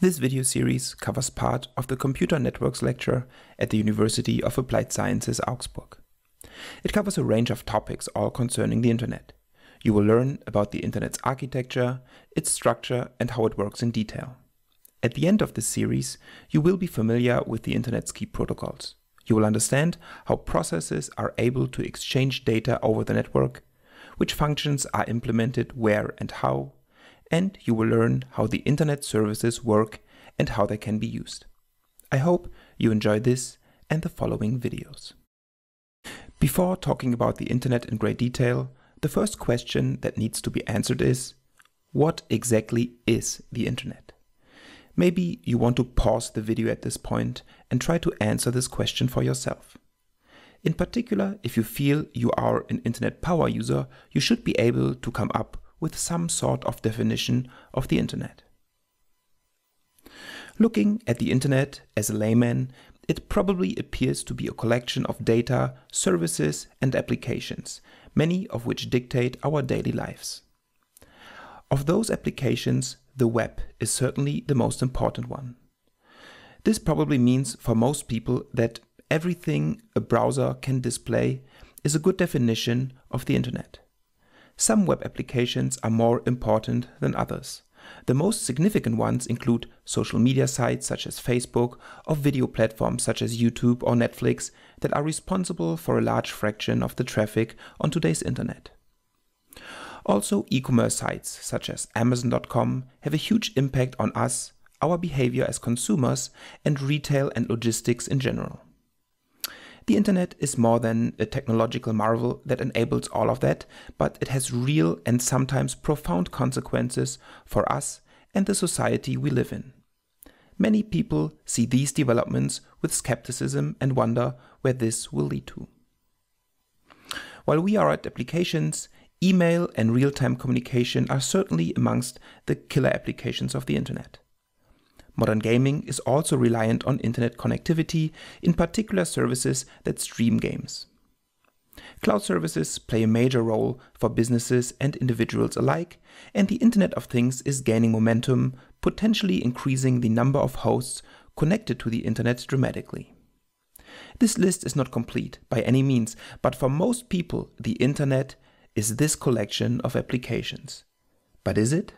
This video series covers part of the Computer Networks lecture at the University of Applied Sciences Augsburg. It covers a range of topics all concerning the Internet. You will learn about the Internet's architecture, its structure and how it works in detail. At the end of this series, you will be familiar with the Internet's key protocols. You will understand how processes are able to exchange data over the network, which functions are implemented where and how, and you will learn how the internet services work and how they can be used. I hope you enjoy this and the following videos. Before talking about the internet in great detail, the first question that needs to be answered is, what exactly is the internet? Maybe you want to pause the video at this point and try to answer this question for yourself. In particular, if you feel you are an internet power user, you should be able to come up with some sort of definition of the Internet. Looking at the Internet as a layman, it probably appears to be a collection of data, services, and applications, many of which dictate our daily lives. Of those applications, the web is certainly the most important one. This probably means for most people that everything a browser can display is a good definition of the internet. Some web applications are more important than others. The most significant ones include social media sites such as Facebook or video platforms such as YouTube or Netflix that are responsible for a large fraction of the traffic on today's internet. Also, e commerce sites such as Amazon.com have a huge impact on us, our behavior as consumers, and retail and logistics in general. The internet is more than a technological marvel that enables all of that, but it has real and sometimes profound consequences for us and the society we live in. Many people see these developments with skepticism and wonder where this will lead to. While we are at applications, email and real time communication are certainly amongst the killer applications of the internet. Modern gaming is also reliant on internet connectivity, in particular services that stream games. Cloud services play a major role for businesses and individuals alike, and the Internet of Things is gaining momentum, potentially increasing the number of hosts connected to the Internet dramatically. This list is not complete by any means, but for most people, the Internet is this collection of applications. But is it?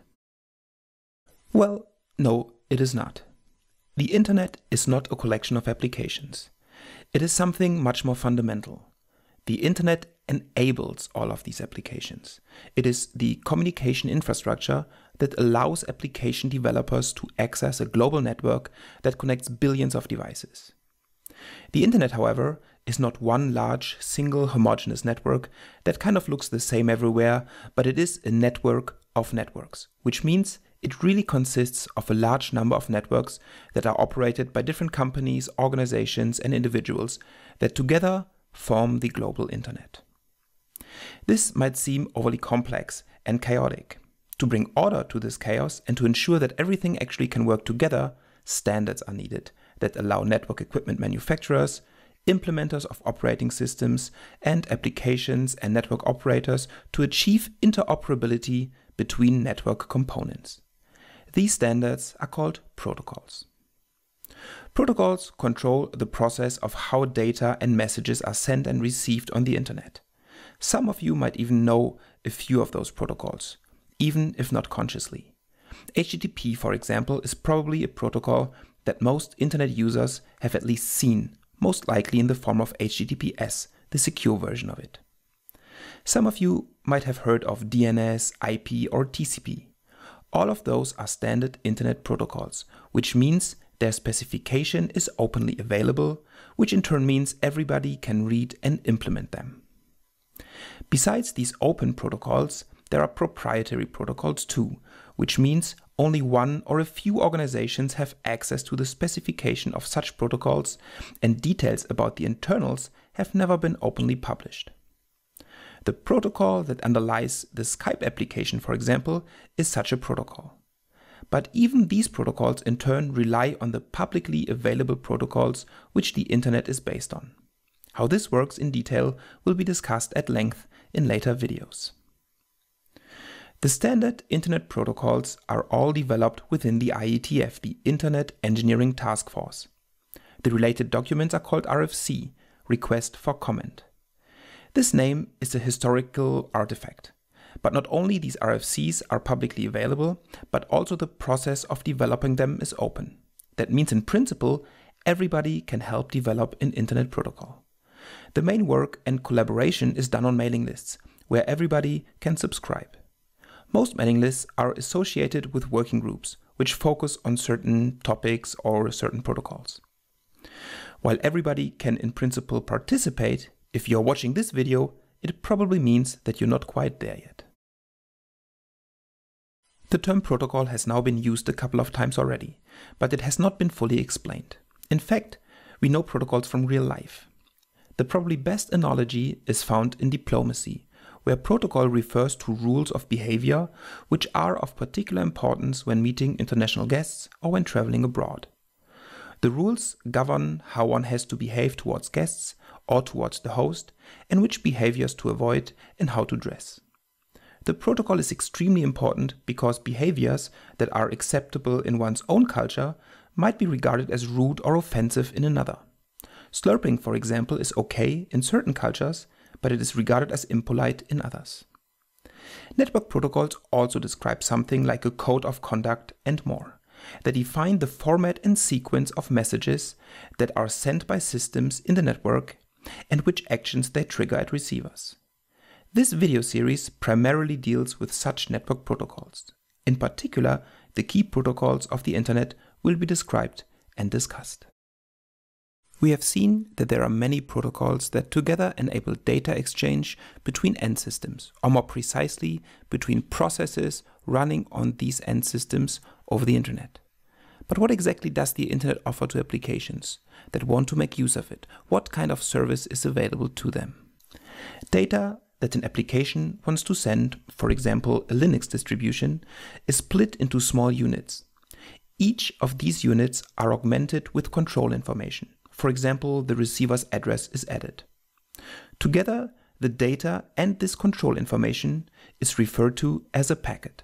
Well, no, it is not. The internet is not a collection of applications. It is something much more fundamental. The internet enables all of these applications. It is the communication infrastructure that allows application developers to access a global network that connects billions of devices. The internet, however, is not one large, single, homogeneous network that kind of looks the same everywhere, but it is a network of networks, which means it really consists of a large number of networks that are operated by different companies, organizations, and individuals that together form the global internet. This might seem overly complex and chaotic. To bring order to this chaos and to ensure that everything actually can work together, standards are needed that allow network equipment manufacturers, implementers of operating systems, and applications and network operators to achieve interoperability between network components. These standards are called protocols. Protocols control the process of how data and messages are sent and received on the internet. Some of you might even know a few of those protocols, even if not consciously. HTTP, for example, is probably a protocol that most internet users have at least seen, most likely in the form of HTTPS, the secure version of it. Some of you might have heard of DNS, IP, or TCP. All of those are standard internet protocols, which means their specification is openly available, which in turn means everybody can read and implement them. Besides these open protocols, there are proprietary protocols too, which means only one or a few organizations have access to the specification of such protocols and details about the internals have never been openly published. The protocol that underlies the Skype application, for example, is such a protocol. But even these protocols in turn rely on the publicly available protocols which the internet is based on. How this works in detail will be discussed at length in later videos. The standard internet protocols are all developed within the IETF, the Internet Engineering Task Force. The related documents are called RFC, Request for Comment. This name is a historical artifact. But not only these RFCs are publicly available, but also the process of developing them is open. That means in principle, everybody can help develop an internet protocol. The main work and collaboration is done on mailing lists, where everybody can subscribe. Most mailing lists are associated with working groups, which focus on certain topics or certain protocols. While everybody can in principle participate, if you're watching this video, it probably means that you're not quite there yet. The term protocol has now been used a couple of times already, but it has not been fully explained. In fact, we know protocols from real life. The probably best analogy is found in diplomacy, where protocol refers to rules of behavior which are of particular importance when meeting international guests or when traveling abroad. The rules govern how one has to behave towards guests or towards the host, and which behaviors to avoid and how to dress. The protocol is extremely important because behaviors that are acceptable in one's own culture might be regarded as rude or offensive in another. Slurping, for example, is okay in certain cultures, but it is regarded as impolite in others. Network protocols also describe something like a code of conduct and more. They define the format and sequence of messages that are sent by systems in the network and which actions they trigger at receivers. This video series primarily deals with such network protocols. In particular, the key protocols of the Internet will be described and discussed. We have seen that there are many protocols that together enable data exchange between end systems, or more precisely, between processes running on these end systems over the internet. But what exactly does the internet offer to applications that want to make use of it? What kind of service is available to them? Data that an application wants to send, for example, a Linux distribution, is split into small units. Each of these units are augmented with control information. For example, the receiver's address is added. Together, the data and this control information is referred to as a packet.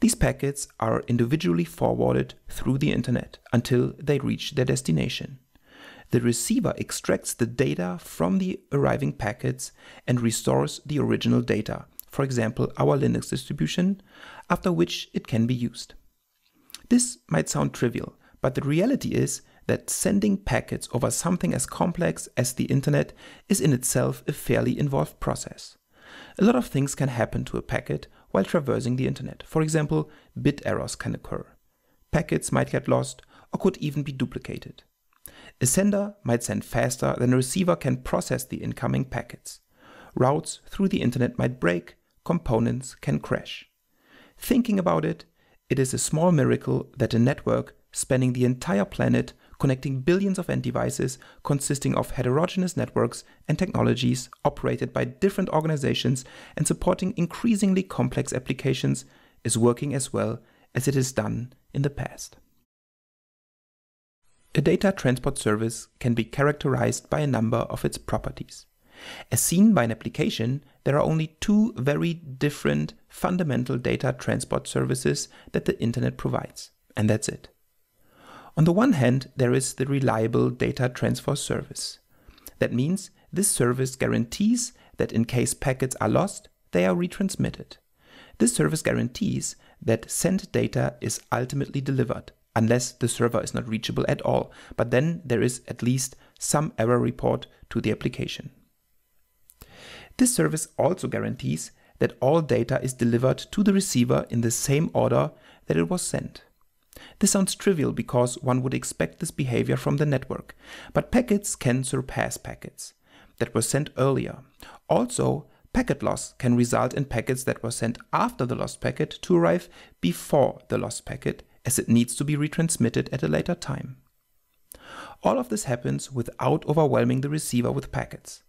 These packets are individually forwarded through the internet until they reach their destination. The receiver extracts the data from the arriving packets and restores the original data, for example, our Linux distribution, after which it can be used. This might sound trivial, but the reality is that sending packets over something as complex as the internet is in itself a fairly involved process. A lot of things can happen to a packet while traversing the internet. For example, bit errors can occur. Packets might get lost or could even be duplicated. A sender might send faster than a receiver can process the incoming packets. Routes through the internet might break, components can crash. Thinking about it, it is a small miracle that a network spanning the entire planet connecting billions of end devices consisting of heterogeneous networks and technologies operated by different organizations and supporting increasingly complex applications is working as well as it has done in the past. A data transport service can be characterized by a number of its properties. As seen by an application, there are only two very different fundamental data transport services that the internet provides, and that's it. On the one hand, there is the reliable data transfer service. That means this service guarantees that in case packets are lost, they are retransmitted. This service guarantees that sent data is ultimately delivered, unless the server is not reachable at all, but then there is at least some error report to the application. This service also guarantees that all data is delivered to the receiver in the same order that it was sent. This sounds trivial because one would expect this behavior from the network, but packets can surpass packets that were sent earlier. Also, packet loss can result in packets that were sent after the lost packet to arrive before the lost packet as it needs to be retransmitted at a later time. All of this happens without overwhelming the receiver with packets.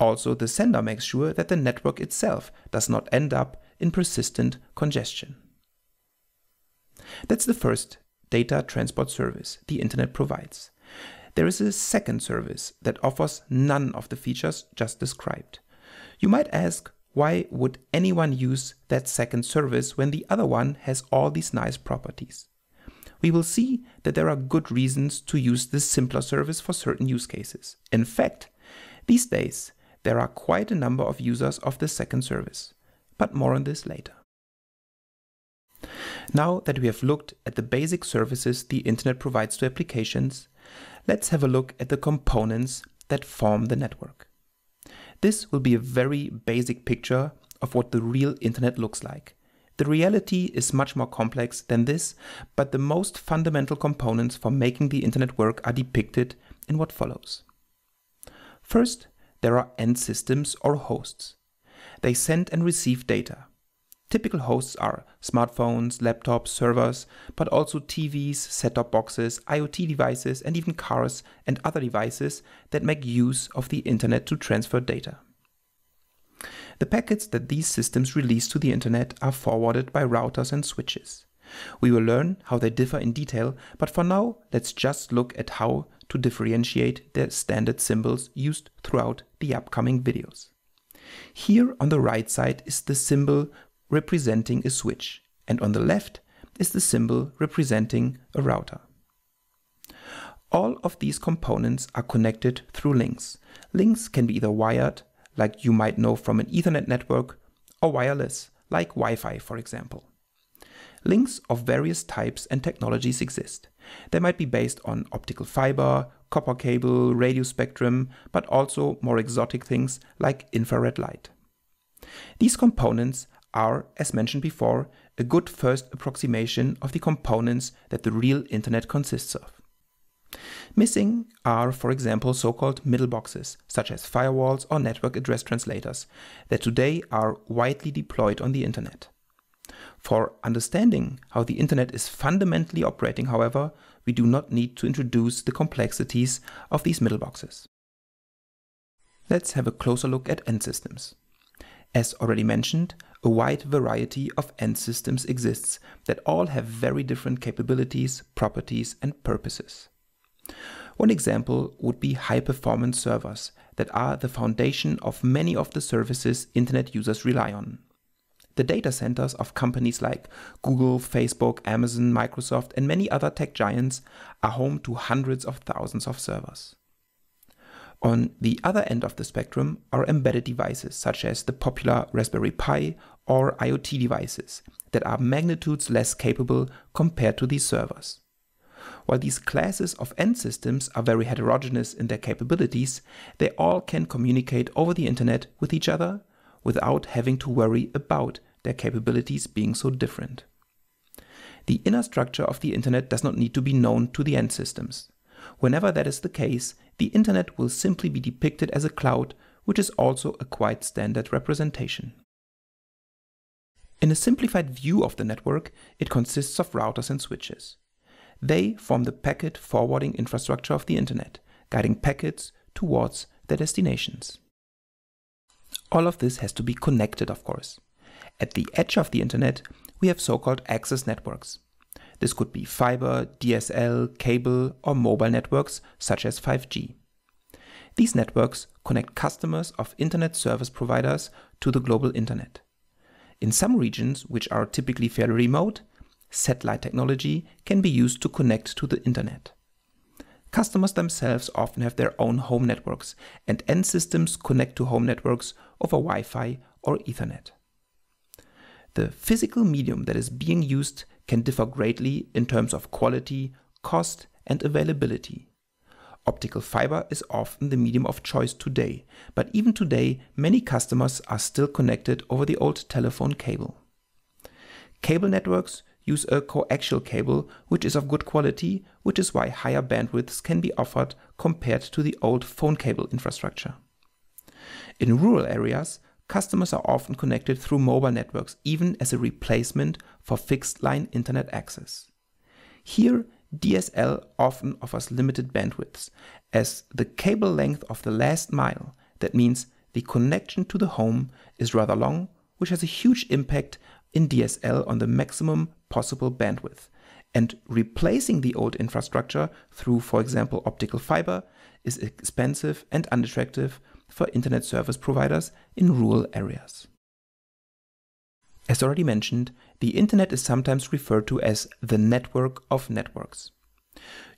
Also, the sender makes sure that the network itself does not end up in persistent congestion. That's the first data transport service the internet provides. There is a second service that offers none of the features just described. You might ask, why would anyone use that second service when the other one has all these nice properties? We will see that there are good reasons to use this simpler service for certain use cases. In fact, these days, there are quite a number of users of this second service, but more on this later. Now that we have looked at the basic services the internet provides to applications, let's have a look at the components that form the network. This will be a very basic picture of what the real internet looks like. The reality is much more complex than this, but the most fundamental components for making the internet work are depicted in what follows. First, there are end systems or hosts. They send and receive data. Typical hosts are smartphones, laptops, servers, but also TVs, set top boxes, IoT devices, and even cars and other devices that make use of the internet to transfer data. The packets that these systems release to the internet are forwarded by routers and switches. We will learn how they differ in detail, but for now, let's just look at how to differentiate the standard symbols used throughout the upcoming videos. Here on the right side is the symbol representing a switch, and on the left is the symbol representing a router. All of these components are connected through links. Links can be either wired, like you might know from an Ethernet network, or wireless, like Wi-Fi, for example. Links of various types and technologies exist. They might be based on optical fiber, copper cable, radio spectrum, but also more exotic things like infrared light. These components are, as mentioned before, a good first approximation of the components that the real internet consists of. Missing are, for example, so-called middle boxes, such as firewalls or network address translators, that today are widely deployed on the internet. For understanding how the internet is fundamentally operating, however, we do not need to introduce the complexities of these middle boxes. Let's have a closer look at end systems. As already mentioned, a wide variety of end systems exists that all have very different capabilities, properties, and purposes. One example would be high performance servers that are the foundation of many of the services internet users rely on. The data centers of companies like Google, Facebook, Amazon, Microsoft, and many other tech giants are home to hundreds of thousands of servers. On the other end of the spectrum are embedded devices such as the popular Raspberry Pi or IoT devices that are magnitudes less capable compared to these servers. While these classes of end systems are very heterogeneous in their capabilities, they all can communicate over the internet with each other without having to worry about their capabilities being so different. The inner structure of the internet does not need to be known to the end systems. Whenever that is the case, the internet will simply be depicted as a cloud, which is also a quite standard representation. In a simplified view of the network, it consists of routers and switches. They form the packet forwarding infrastructure of the internet, guiding packets towards their destinations. All of this has to be connected, of course. At the edge of the internet, we have so-called access networks. This could be fiber, DSL, cable, or mobile networks such as 5G. These networks connect customers of internet service providers to the global internet. In some regions, which are typically fairly remote, satellite technology can be used to connect to the internet. Customers themselves often have their own home networks, and end systems connect to home networks over Wi Fi or Ethernet. The physical medium that is being used can differ greatly in terms of quality, cost, and availability. Optical fiber is often the medium of choice today, but even today, many customers are still connected over the old telephone cable. Cable networks use a coaxial cable, which is of good quality, which is why higher bandwidths can be offered compared to the old phone cable infrastructure. In rural areas, customers are often connected through mobile networks, even as a replacement for fixed line internet access. Here, DSL often offers limited bandwidths, as the cable length of the last mile, that means the connection to the home, is rather long, which has a huge impact in DSL on the maximum possible bandwidth. And replacing the old infrastructure through, for example, optical fiber is expensive and unattractive for internet service providers in rural areas. As already mentioned, the internet is sometimes referred to as the network of networks.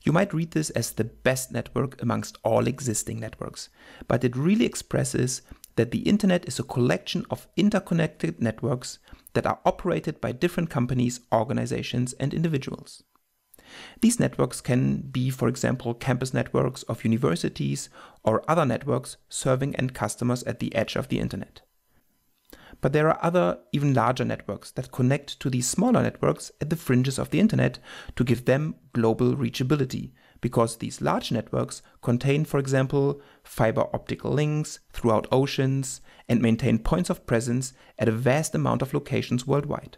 You might read this as the best network amongst all existing networks, but it really expresses that the internet is a collection of interconnected networks that are operated by different companies, organizations, and individuals. These networks can be, for example, campus networks of universities or other networks serving end customers at the edge of the internet. But there are other, even larger networks that connect to these smaller networks at the fringes of the internet to give them global reachability, because these large networks contain, for example, fiber optical links throughout oceans and maintain points of presence at a vast amount of locations worldwide.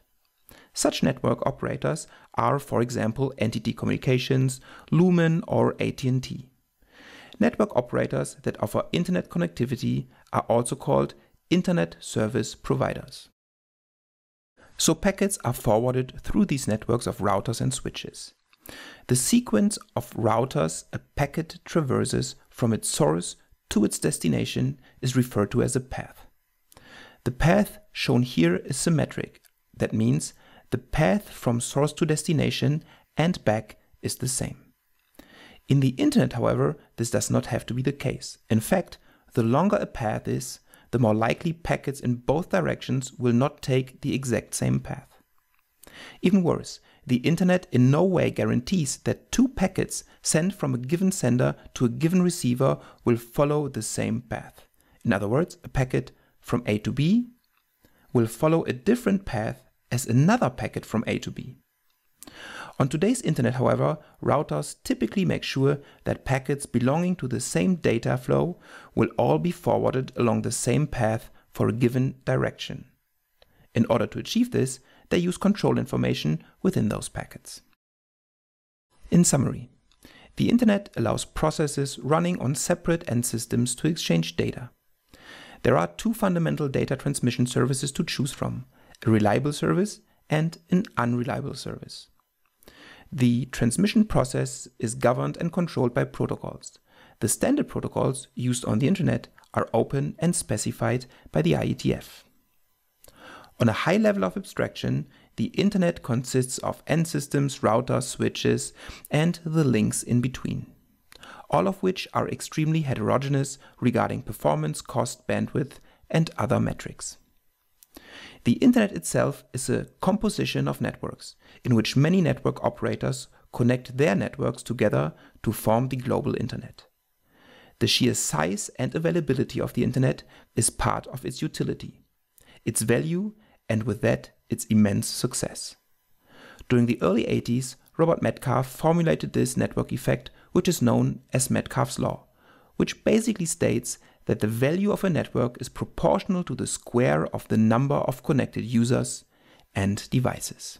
Such network operators are, for example, Entity Communications, Lumen or AT&T. Network operators that offer internet connectivity are also called internet service providers. So packets are forwarded through these networks of routers and switches. The sequence of routers a packet traverses from its source to its destination is referred to as a path. The path shown here is symmetric. That means the path from source to destination and back is the same. In the internet, however, this does not have to be the case. In fact, the longer a path is, the more likely packets in both directions will not take the exact same path. Even worse, the internet in no way guarantees that two packets sent from a given sender to a given receiver will follow the same path. In other words, a packet from A to B will follow a different path as another packet from A to B. On today's internet, however, routers typically make sure that packets belonging to the same data flow will all be forwarded along the same path for a given direction. In order to achieve this, they use control information within those packets. In summary, the internet allows processes running on separate end systems to exchange data. There are two fundamental data transmission services to choose from, a reliable service and an unreliable service. The transmission process is governed and controlled by protocols. The standard protocols used on the internet are open and specified by the IETF. On a high level of abstraction, the internet consists of end systems, routers, switches, and the links in between, all of which are extremely heterogeneous regarding performance, cost, bandwidth, and other metrics. The internet itself is a composition of networks in which many network operators connect their networks together to form the global internet. The sheer size and availability of the internet is part of its utility, its value, and with that, its immense success. During the early 80s, Robert Metcalfe formulated this network effect, which is known as Metcalfe's law, which basically states that the value of a network is proportional to the square of the number of connected users and devices.